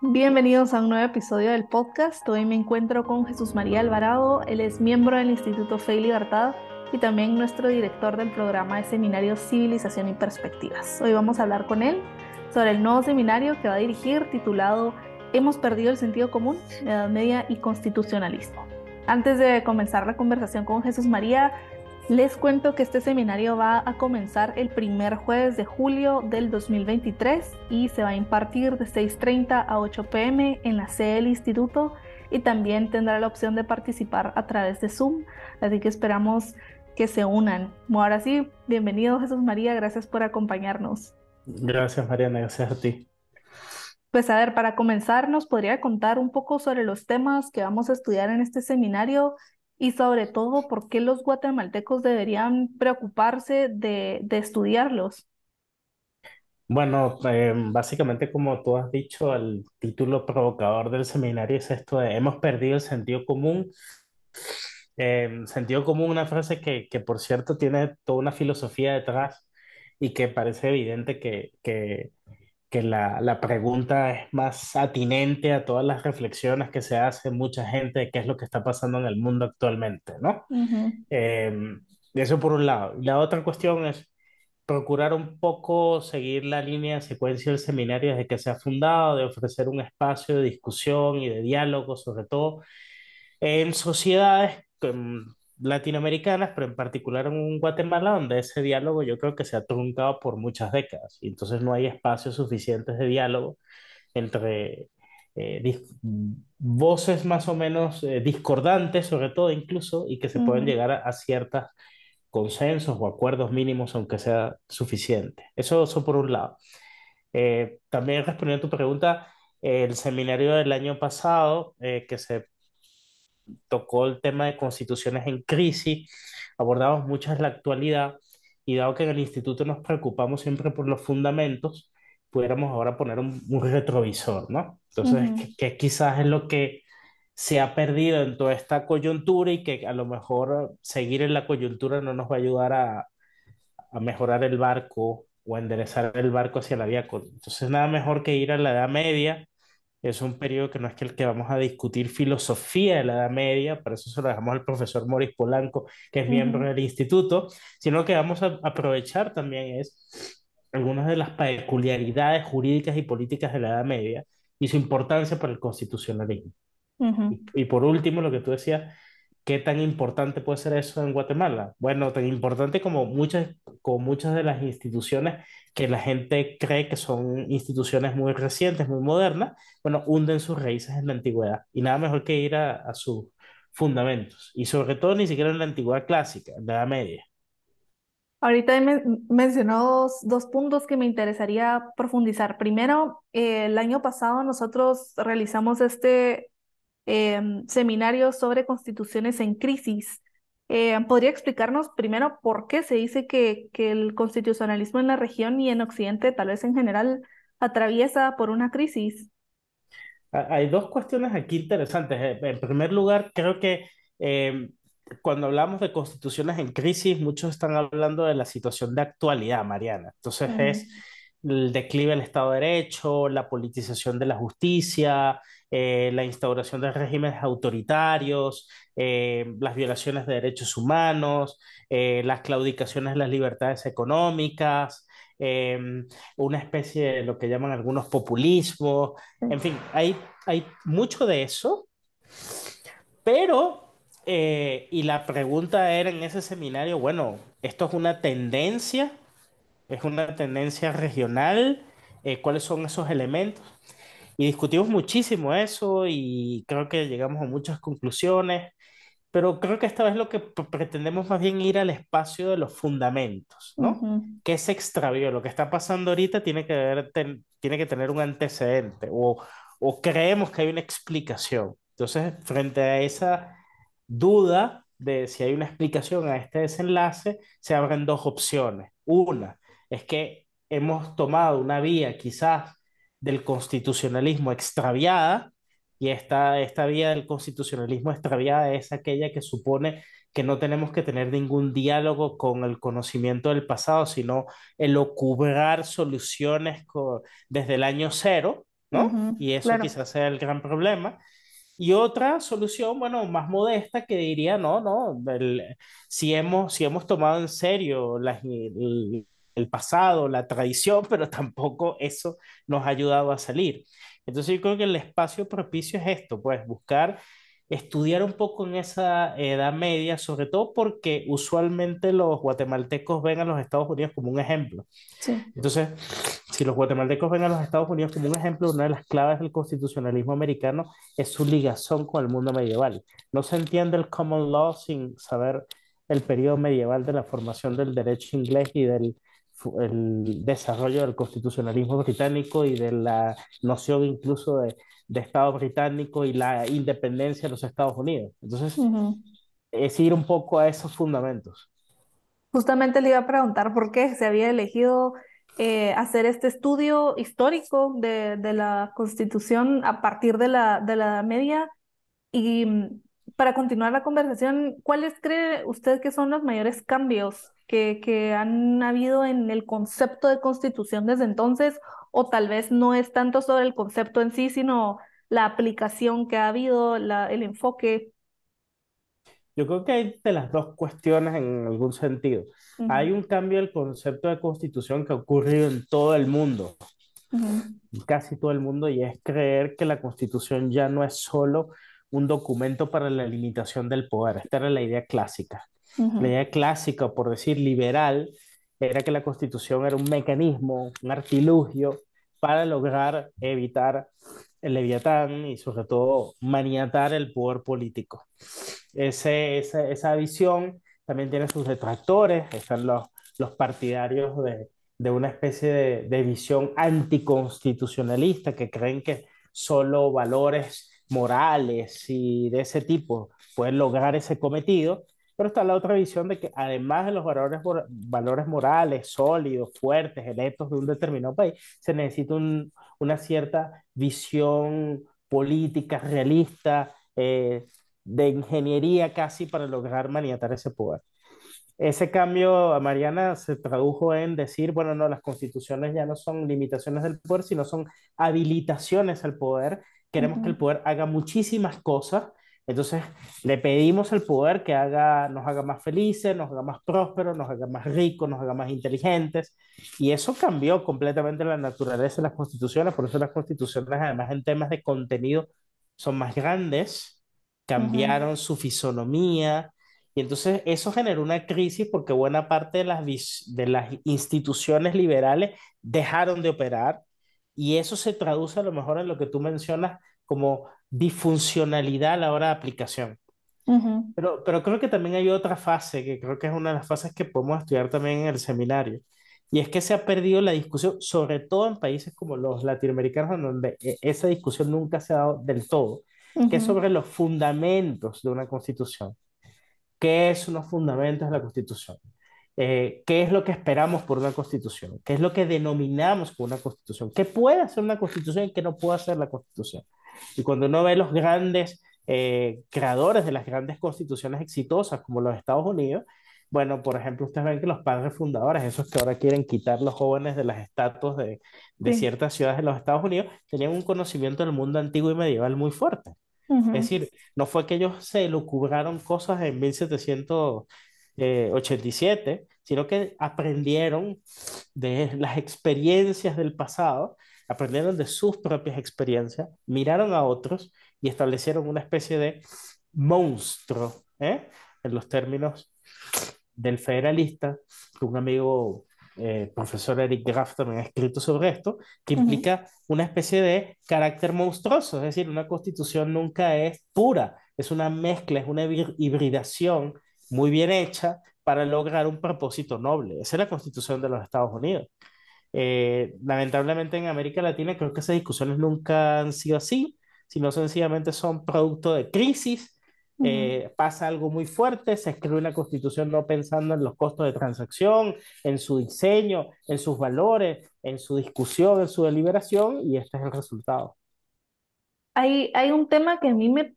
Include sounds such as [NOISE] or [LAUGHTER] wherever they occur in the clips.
Bienvenidos a un nuevo episodio del podcast. Hoy me encuentro con Jesús María Alvarado. Él es miembro del Instituto Fe y Libertad y también nuestro director del programa de seminarios Civilización y Perspectivas. Hoy vamos a hablar con él sobre el nuevo seminario que va a dirigir titulado Hemos perdido el sentido común, Edad Media y Constitucionalismo. Antes de comenzar la conversación con Jesús María, les cuento que este seminario va a comenzar el primer jueves de julio del 2023 y se va a impartir de 6.30 a 8 pm en la sede del instituto y también tendrá la opción de participar a través de Zoom, así que esperamos que se unan. Ahora sí, bienvenido Jesús María, gracias por acompañarnos. Gracias Mariana, gracias a ti. Pues a ver, para comenzar, ¿nos podría contar un poco sobre los temas que vamos a estudiar en este seminario y sobre todo por qué los guatemaltecos deberían preocuparse de, estudiarlos. Bueno, eh, básicamente como tú has dicho, el título provocador del seminario es esto hemos perdido el sentido común. Eh, sentido común, una frase que, por cierto tiene toda una filosofía detrás y que parece evidente que, que que la, pregunta es más atinente a todas las reflexiones que se hace mucha gente de qué es lo que está pasando en el mundo actualmente, ¿no? Em, eso por un lado. La otra cuestión es procurar un poco seguir la línea de secuencia del seminario desde que se ha fundado, de ofrecer un espacio de discusión y de diálogo, sobre todo en sociedades em, latinoamericanas, pero en particular en Guatemala donde ese diálogo yo creo que se ha truncado por muchas décadas y entonces no hay espacios suficientes de diálogo entre eh, voces más o menos eh, discordantes, sobre todo incluso, y que se pueden llegar a, ciertos consensos o acuerdos mínimos, aunque sea suficiente. Eso, por un lado. Eh, también respondiendo a tu pregunta, el seminario del año pasado que se tocó el tema de constituciones en crisis, abordamos muchas la actualidad y dado que en el instituto nos preocupamos siempre por los fundamentos, pudiéramos ahora poner un, retrovisor, ¿no? Entonces, que, que, quizás es lo que se ha perdido en toda esta coyuntura y que a lo mejor seguir en la coyuntura no nos va a ayudar a, a mejorar el barco o enderezar el barco hacia la vía. Entonces, nada mejor que ir a la Edad Media, es un periodo que no es que el que vamos a discutir filosofía de la Edad Media, para eso se lo dejamos al profesor Moris Polanco, que es miembro del instituto, sino que vamos a aprovechar también es algunas de las peculiaridades jurídicas y políticas de la Edad Media y su importancia para el constitucionalismo. y, por último, lo que tú decías, ¿Qué tan importante puede ser eso en Guatemala? Bueno, tan importante como muchas, como muchas de las instituciones que la gente cree que son instituciones muy recientes, muy modernas, bueno, hunden sus raíces en la antigüedad. Y nada mejor que ir a, sus fundamentos. Y sobre todo ni siquiera en la antigüedad clásica, en la Edad Media. Ahorita me mencionó dos, puntos que me interesaría profundizar. Primero, eh, el año pasado nosotros realizamos este eh, seminarios sobre constituciones en crisis. Em, ¿Podría explicarnos primero por qué se dice que, el constitucionalismo en la región y en Occidente, tal vez en general, atraviesa por una crisis? Hay dos cuestiones aquí interesantes. Eh, en primer lugar, creo que em, cuando hablamos de constituciones en crisis, muchos están hablando de la situación de actualidad, Mariana. Entonces es el declive del Estado de Derecho, la politización de la justicia, eh, la instauración de regímenes autoritarios, eh, las violaciones de derechos humanos, eh, las claudicaciones de las libertades económicas, una especie de lo que llaman algunos populismos, en fin, hay, hay mucho de eso, pero... y la pregunta era en ese seminario, bueno, ¿esto es una tendencia es una tendencia regional, eh, cuáles son esos elementos. Y discutimos muchísimo eso y creo que llegamos a muchas conclusiones, pero creo que esta vez lo que pretendemos más bien ir al espacio de los fundamentos, ¿no? ¿Qué se extravió? Lo que está pasando ahorita tiene que, ver, tiene que tener un antecedente o, o creemos que hay una explicación. Entonces, frente a esa duda de si hay una explicación a este desenlace, se abren dos opciones. Una, es que hemos tomado una vía quizás del constitucionalismo extraviada, y esta, esta vía del constitucionalismo extraviada es aquella que supone que no tenemos que tener ningún diálogo con el conocimiento del pasado, sino el ocubrar soluciones desde el año cero, ¿no? y eso quizás sea el gran problema. Y otra solución, bueno, más modesta que diría, no, no, si, hemos, si hemos tomado en serio las, el pasado, la tradición, pero tampoco eso nos ha ayudado a salir. Entonces yo creo que el espacio propicio es esto, pues buscar estudiar un poco en esa edad media, sobre todo porque usualmente los guatemaltecos ven a los Estados Unidos como un ejemplo. Sí. Entonces, si los guatemaltecos ven a los Estados Unidos como un ejemplo, una de las claves del constitucionalismo americano es su ligazón con el mundo medieval. No se entiende el common law sin saber el periodo medieval de la formación del derecho inglés y del el desarrollo del constitucionalismo británico y de la noción incluso de, de Estado británico y la independencia de los Estados Unidos. Entonces, es ir un poco a esos fundamentos. Justamente le iba a preguntar por qué se había elegido eh, hacer este estudio histórico de, de, la Constitución a partir de la, de la Media y para continuar la conversación, ¿cuáles cree usted que son los mayores cambios que, han habido en el concepto de constitución desde entonces? O tal vez no es tanto sobre el concepto en sí, sino la aplicación que ha habido, el enfoque. Yo creo que hay de las dos cuestiones en algún sentido. Hay un cambio del concepto de constitución que ha ocurrido en todo el mundo, casi todo el mundo, y es creer que la constitución ya no es solo un documento para la limitación del poder. Esta era la idea clásica. La idea clásica, por decir liberal, era que la constitución era un mecanismo, un artilugio para lograr evitar el leviatán y sobre todo maniatar el poder político. Ese, esa, esa visión también tiene sus detractores, están los, los partidarios de, una especie de, visión anticonstitucionalista que creen que solo valores morales y de ese tipo pueden lograr ese cometido, pero está la otra visión de que además de los valores, valores morales sólidos, fuertes, electos de un determinado país, se necesita una cierta visión política, realista, eh, de ingeniería casi para lograr maniatar ese poder. Ese cambio a Mariana se tradujo en decir, bueno, no, las constituciones ya no son limitaciones del poder, sino son habilitaciones al poder queremos que el poder haga muchísimas cosas. Entonces le pedimos al poder que haga, nos haga más felices, nos haga más prósperos, nos haga más ricos, nos haga más inteligentes. Y eso cambió completamente la naturaleza de las constituciones. Por eso las constituciones, además en temas de contenido, son más grandes, cambiaron su fisonomía. Y entonces eso generó una crisis porque buena parte de las, de las instituciones liberales dejaron de operar y eso se traduce a lo mejor en lo que tú mencionas como disfuncionalidad a la hora de aplicación. pero, pero creo que también hay otra fase, que creo que es una de las fases que podemos estudiar también en el seminario, y es que se ha perdido la discusión, sobre todo en países como los latinoamericanos, donde e, esa discusión nunca se ha dado del todo, que es sobre los fundamentos de una constitución. ¿Qué es unos fundamentos de la constitución? Eh, qué es lo que esperamos por una constitución, qué es lo que denominamos por una constitución, qué puede ser una constitución y qué no puede ser la constitución. Y cuando uno ve los grandes eh, creadores de las grandes constituciones exitosas como los Estados Unidos, bueno, por ejemplo, ustedes ven que los padres fundadores, esos que ahora quieren quitar los jóvenes de las estatuas de, de ciertas ciudades de los Estados Unidos, tenían un conocimiento del mundo antiguo y medieval muy fuerte. Es decir, no fue que ellos se lucubraron cosas en 1700 87, eh, sino que aprendieron de las experiencias del pasado, aprendieron de sus propias experiencias, miraron a otros y establecieron una especie de monstruo, ¿eh? en los términos del federalista, que un amigo eh, profesor Eric grafton también ha escrito sobre esto, que implica una especie de carácter monstruoso, es decir, una constitución nunca es pura, es una mezcla, es una hibridación muy bien hecha para lograr un propósito noble. Esa es la constitución de los Estados Unidos. Eh, lamentablemente en América Latina creo que esas discusiones nunca han sido así, sino sencillamente son producto de crisis. Eh, pasa algo muy fuerte, se escribe una constitución no pensando en los costos de transacción, en su diseño, en sus valores, en su discusión, en su deliberación, y este es el resultado. Hay, hay un tema que a mí me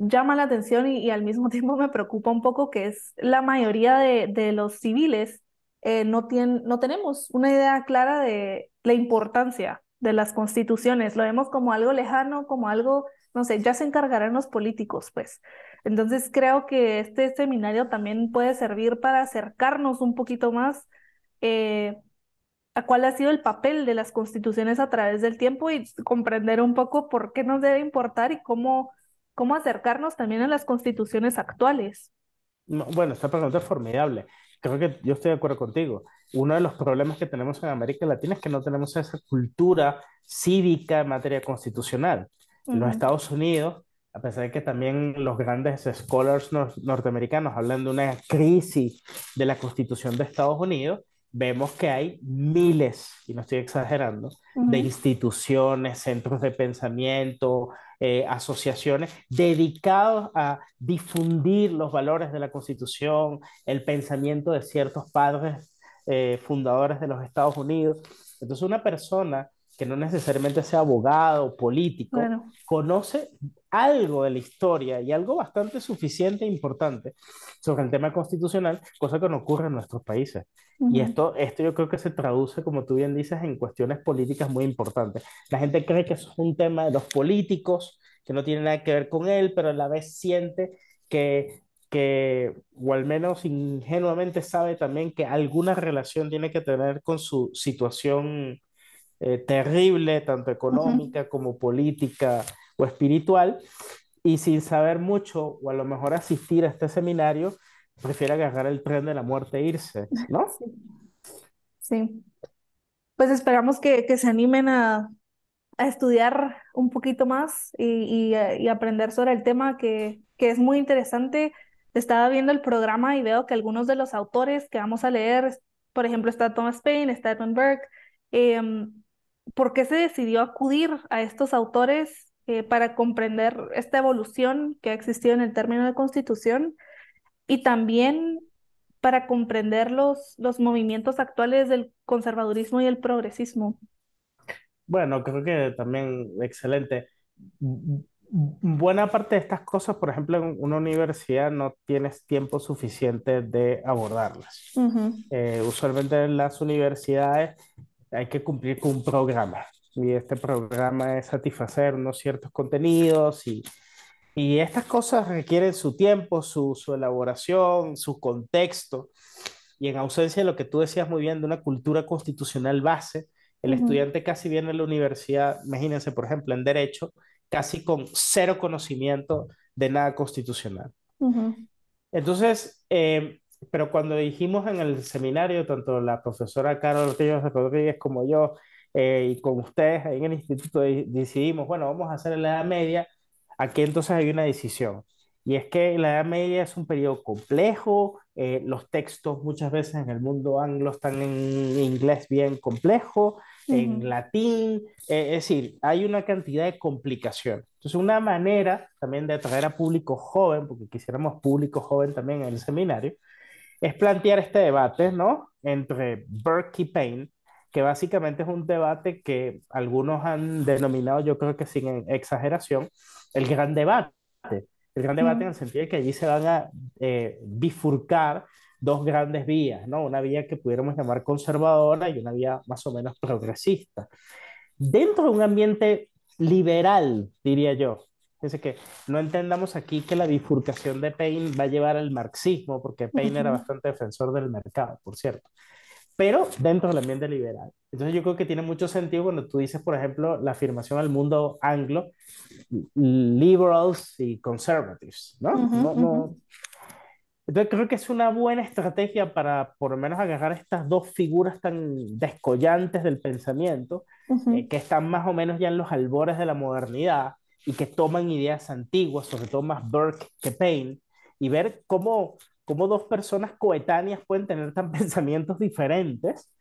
llama la atención y, al mismo [LAUGHS] tiempo me preocupa un poco que es la mayoría de, de los civiles eh, no, tienen, no tenemos una idea clara de la importancia de las constituciones, lo vemos como algo lejano, como algo, no sé, ya se encargarán los políticos, pues. Entonces creo que este seminario también puede servir para acercarnos un poquito más eh, a cuál ha sido el papel de las constituciones a través del tiempo y comprender un poco por qué nos debe importar y cómo cómo acercarnos también a las constituciones actuales. bueno, esta pregunta es formidable. Creo que yo estoy de acuerdo contigo. Uno de los problemas que tenemos en América Latina es que no tenemos esa cultura cívica en materia constitucional. En los Estados Unidos, a pesar de que también los grandes scholars norteamericanos hablan de una crisis de la constitución de Estados Unidos, vemos que hay miles, y no estoy exagerando, de instituciones, centros de pensamiento, eh, asociaciones dedicados a difundir los valores de la Constitución, el pensamiento de ciertos padres eh, fundadores de los Estados Unidos. Entonces, una persona que no necesariamente sea abogado, político, conoce algo de la historia y algo bastante suficiente e importante sobre el tema constitucional, cosa que no ocurre en nuestros países. Y esto, esto yo creo que se traduce, como tú bien dices, en cuestiones políticas muy importantes. La gente cree que es un tema de los políticos, que no tiene nada que ver con él, pero a la vez siente que que, o al menos ingenuamente sabe también que alguna relación tiene que tener con su situación eh, terrible, tanto económica como política o espiritual, y sin saber mucho o a lo mejor asistir a este seminario, prefiere agarrar el tren de la muerte e irse, ¿no? [LAUGHS] Sí. Pues esperamos que, que se animen a, a, estudiar un poquito más y, y, y aprender sobre el tema que, que es muy interesante estaba viendo el programa y veo que algunos de los autores que vamos a leer, por ejemplo, está Thomas Paine, está Edmund Burke, em, por qué se decidió acudir a estos autores eh, para comprender esta evolución que ha existido en el término de constitución y también para comprender los, los movimientos actuales del conservadurismo y el progresismo. Bueno, creo que también excelente. Buena parte de estas cosas, por ejemplo, en una universidad no tienes tiempo suficiente de abordarlas. Eh, usualmente en las universidades hay que cumplir con un programa. Y este programa es satisfacer unos ciertos contenidos y, estas cosas requieren su tiempo, su, elaboración, su contexto. Y en ausencia de lo que tú decías muy bien, de una cultura constitucional base, el estudiante casi viene a la universidad, imagínense, por ejemplo, en Derecho, casi con cero conocimiento de nada constitucional. Entonces, eh, pero cuando dijimos en el seminario, tanto la profesora Carol Ortiz Rodríguez como yo, eh, y con ustedes en el instituto, decidimos, bueno, vamos a hacer la Edad Media, aquí entonces hay una decisión. Y es que la Edad Media es un periodo complejo, eh, los textos muchas veces en el mundo anglo están en inglés bien complejo, en latín, eh, es decir, hay una cantidad de complicación Entonces, una manera también de atraer a público joven, porque quisiéramos público joven también en el seminario, es plantear este debate, ¿no? Entre Burke y Payne, que básicamente es un debate que algunos han denominado, yo creo que sin exageración, el gran debate. El gran debate en el sentido de que allí se van a eh, bifurcar dos grandes vías, ¿no? Una vía que pudiéramos llamar conservadora y una vía más o menos progresista. Dentro de un ambiente liberal, diría yo, Dice que no entendamos aquí que la bifurcación de Payne va a llevar al marxismo, porque Payne era bastante defensor del mercado, por cierto, pero dentro del ambiente liberal. Entonces yo creo que tiene mucho sentido cuando tú dices, por ejemplo, la afirmación al mundo anglo, liberals y conservatives, ¿no? Entonces creo que es una buena estrategia para por lo menos agarrar estas dos figuras tan descollantes del pensamiento, eh, que están más o menos ya en los albores de la modernidad y que toman ideas antiguas, sobre todo más Burke que Payne, y ver cómo, cómo dos personas coetáneas pueden tener tan [LAUGHS] pensamientos diferentes,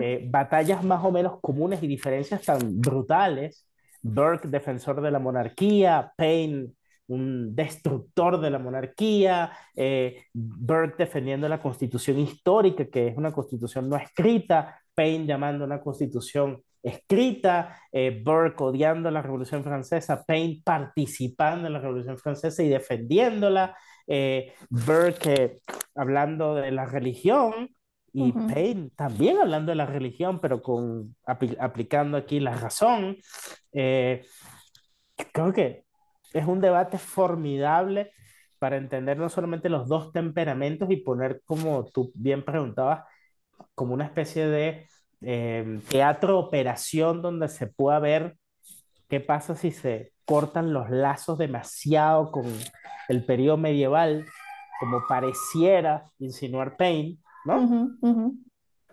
eh, batallas más o menos comunes y diferencias tan brutales. Burke, defensor de la monarquía, Payne, un destructor de la monarquía, eh, Burke defendiendo la constitución histórica, que es una constitución no escrita, Payne llamando una constitución escrita, eh, Burke odiando la Revolución Francesa, Paine participando en la Revolución Francesa y defendiéndola, eh, Burke eh, hablando de la religión y Paine también hablando de la religión, pero con, aplicando aquí la razón. creo que es un debate formidable para entender no solamente los dos temperamentos y poner, como tú bien preguntabas, como una especie de Em, teatro operación donde se pueda ver qué pasa si se cortan los lazos demasiado con el periodo medieval, como pareciera insinuar Payne, ¿no?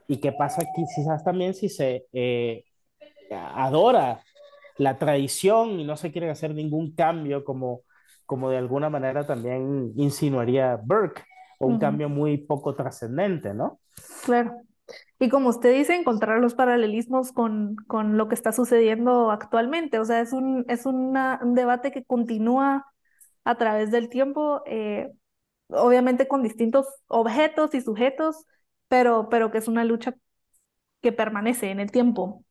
Y qué pasa aquí quizás también si se eh, adora la tradición y no se quiere hacer ningún cambio como, como de alguna manera también insinuaría Burke, o un cambio muy poco trascendente, ¿no? Claro. Y como usted dice, encontrar los paralelismos con, lo que está sucediendo actualmente. O sea, es un, es un debate que continúa a través del tiempo, eh, obviamente con distintos objetos y sujetos, pero, pero que es una lucha que permanece en el tiempo.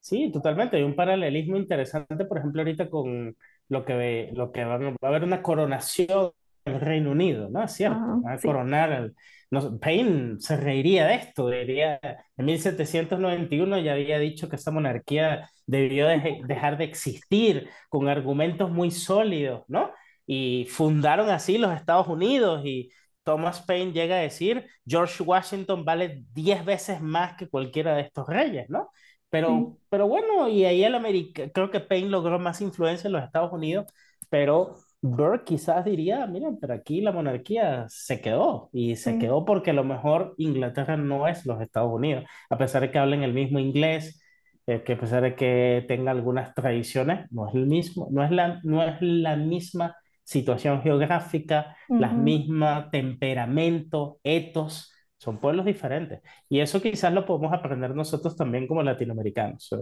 Sí, totalmente. Hay un paralelismo interesante, por ejemplo, ahorita con lo que, lo que va a haber una coronación Reino Unido, ¿no? Cierto, a coronar. El, no, Payne se reiría de esto, diría, en 1791 ya había dicho que esta monarquía debió dejar de existir con argumentos muy sólidos, ¿no? Y fundaron así los Estados Unidos y Thomas Paine llega a decir, George Washington vale diez veces más que cualquiera de estos reyes, ¿no? Pero, pero bueno, y ahí el América, creo que Paine logró más influencia en los Estados Unidos, pero Burke quizás diría, miren, pero aquí la monarquía se quedó y se quedó porque a lo mejor Inglaterra no es los Estados Unidos, a pesar de que hablen el mismo inglés, eh, que a pesar de que tenga algunas tradiciones, no es el mismo, no es la, no es la misma situación geográfica, la misma las temperamento, etos, son pueblos diferentes. Y eso quizás lo podemos aprender nosotros también como latinoamericanos. Eh,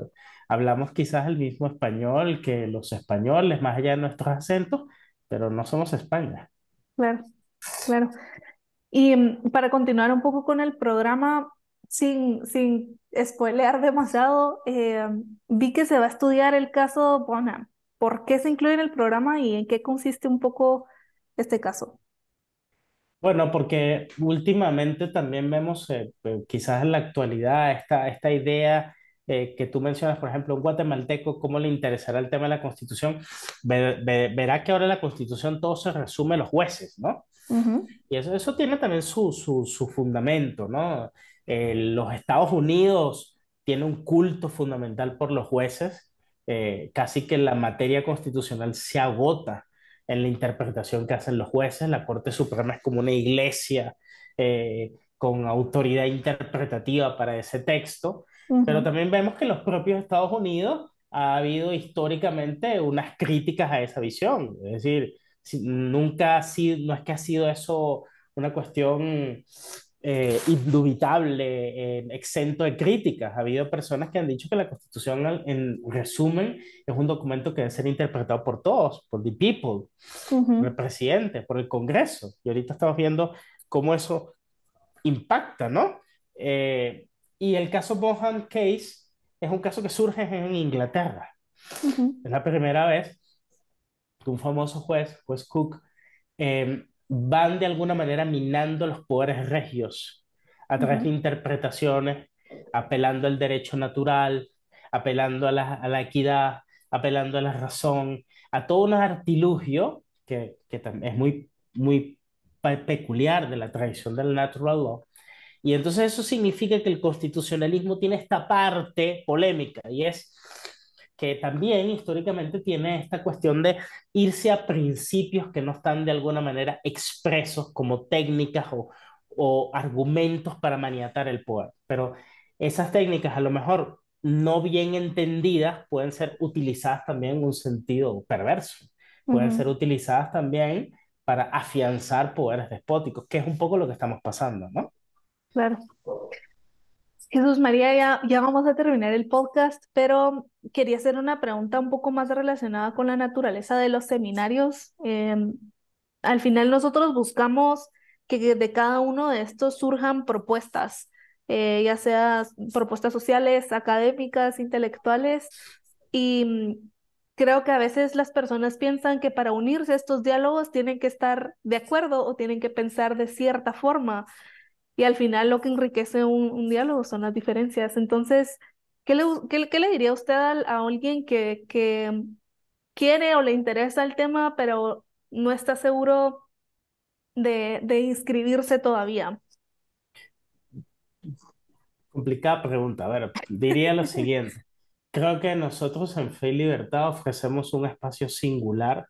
hablamos quizás el mismo español que los españoles, más allá de nuestros acentos, pero no somos España. Claro, claro. Y mm, para continuar un poco con el programa, sin, sin spoilear demasiado, eh, vi que se va a estudiar el caso Bona. ¿Por qué se incluye en el programa y en qué consiste un poco este caso? Bueno, porque últimamente también vemos, eh, eh, quizás en la actualidad, esta, esta idea eh, que tú mencionas, por ejemplo, un guatemalteco, ¿cómo le interesará el tema de la constitución? verá que ahora la constitución todo se resume en los jueces, ¿no? Y eso, eso tiene también su, su, su fundamento, ¿no? los Estados Unidos tienen un culto fundamental por los jueces, eh, casi que la materia constitucional se agota en la interpretación que hacen los jueces, la Corte Suprema es como una iglesia eh, con autoridad interpretativa para ese texto, pero también vemos que en los propios Estados Unidos ha habido históricamente unas críticas a esa visión. Es decir, nunca ha sido, no es que ha sido eso una cuestión eh, indubitable, exento de críticas. Ha habido personas que han dicho que la Constitución, en resumen, es un documento que debe ser interpretado por todos, por the people, por el presidente, por el Congreso. Y ahorita estamos viendo cómo eso impacta, ¿no? Eh, y el caso Bohan Case es un caso que surge en Inglaterra. Es la primera vez que un famoso juez, juez Cook, em, van de alguna manera minando los poderes regios a través de interpretaciones, apelando al derecho natural, apelando a la, equidad, apelando a la razón, a todo un artilugio que, que es muy, muy peculiar de la tradición del natural law, y entonces eso significa que el constitucionalismo tiene esta parte polémica y es que también históricamente tiene esta cuestión de irse a principios que no están de alguna manera expresos como técnicas o, argumentos para maniatar el poder. Pero esas técnicas a lo mejor no bien entendidas pueden ser utilizadas también en un sentido perverso, pueden ser utilizadas también para afianzar poderes despóticos, que es un poco lo que estamos pasando, ¿no? Claro. Jesús María, ya, ya vamos a terminar el podcast, pero quería hacer una pregunta un poco más relacionada con la naturaleza de los seminarios. Em, al final nosotros buscamos que de cada uno de estos surjan propuestas, eh, ya sea propuestas sociales, académicas, intelectuales, y mm, creo que a veces las personas piensan que para unirse a estos diálogos tienen que estar de acuerdo o tienen que pensar de cierta forma y al final lo que enriquece un, diálogo son las diferencias. Entonces, ¿qué le, diría usted a, alguien que, que quiere o le interesa el tema, pero no está seguro de, de inscribirse todavía? Complicada pregunta. A ver, diría lo siguiente. Creo que nosotros en Fe y Libertad ofrecemos un espacio singular.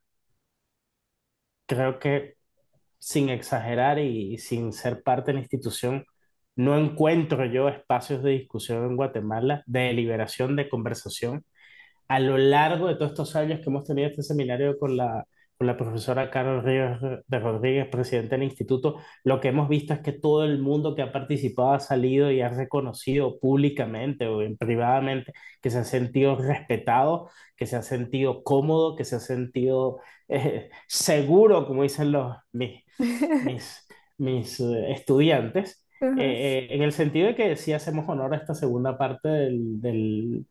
Creo que sin exagerar y, sin ser parte de la institución, no encuentro yo espacios de discusión en Guatemala, de deliberación, de conversación. A lo largo de todos estos años que hemos tenido este seminario con la, profesora Carol Ríos de Rodríguez, presidenta del instituto, lo que hemos visto es que todo el mundo que ha participado ha salido y ha reconocido públicamente o en privadamente que se ha sentido respetado, que se ha sentido cómodo, que se ha sentido eh, seguro, como dicen los, [LAUGHS] mis, mis eh, estudiantes, eh, eh, en el sentido de que sí hacemos honor a esta segunda parte del,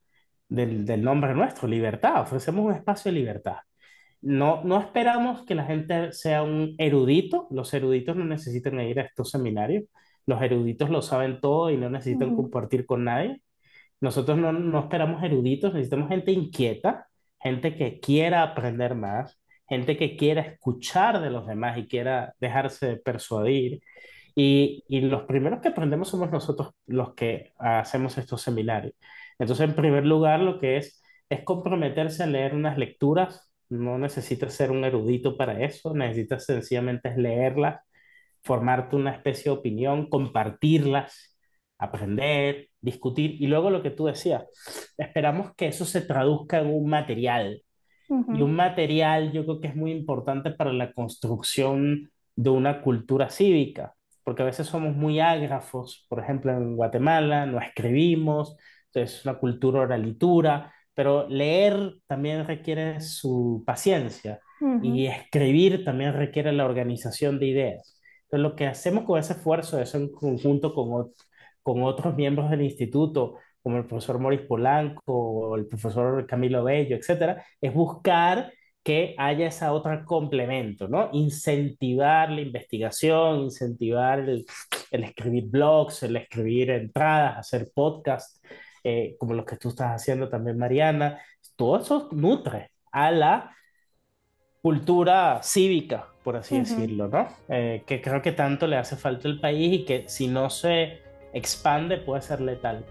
nombre nuestro, libertad, ofrecemos un espacio de libertad. No, no esperamos que la gente sea un erudito, los eruditos no necesitan ir a estos seminarios, los eruditos lo saben todo y no necesitan compartir con nadie. Nosotros no, no esperamos eruditos, necesitamos gente inquieta, gente que quiera aprender más, gente que quiera escuchar de los demás y quiera dejarse persuadir. Y, y, los primeros que aprendemos somos nosotros los que hacemos estos seminarios. Entonces, en primer lugar, lo que es es comprometerse a leer unas lecturas. No necesitas ser un erudito para eso, necesitas sencillamente leerlas, formarte una especie de opinión, compartirlas, aprender, discutir. Y luego lo que tú decías, esperamos que eso se traduzca en un material, y un material yo creo que es muy importante para la construcción de una cultura cívica, porque a veces somos muy ágrafos, por ejemplo en Guatemala no escribimos, es una cultura oralitura, pero leer también requiere su paciencia y escribir también requiere la organización de ideas. Entonces lo que hacemos con ese esfuerzo es en conjunto con otros miembros del instituto, como el profesor Morris Polanco o el profesor Camilo Bello, etcétera, es buscar que haya esa otra complemento, ¿no? Incentivar la investigación, incentivar el, escribir blogs, el escribir entradas, hacer podcasts, eh, como los que tú estás haciendo también, Mariana. Todo eso nutre a la cultura cívica, por así decirlo, ¿no? Eh, que creo que tanto le hace falta al país y que si no se expande puede ser letal.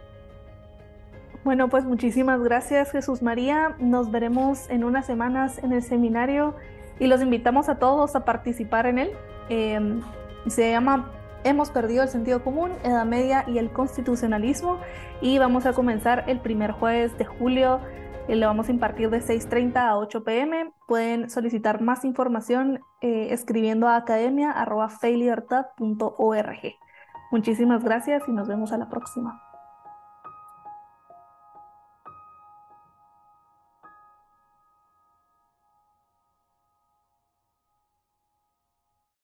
Bueno, pues muchísimas gracias Jesús María. Nos veremos en unas semanas en el seminario y los invitamos a todos a participar en él. Em, se llama Hemos perdido el sentido común, Edad Media y el constitucionalismo y vamos a comenzar el primer jueves de julio. y eh, lo vamos a impartir de 6.30 a 8 pm. Pueden solicitar más información eh, escribiendo a academia.feilibertad.org. Muchísimas gracias y nos vemos a la próxima.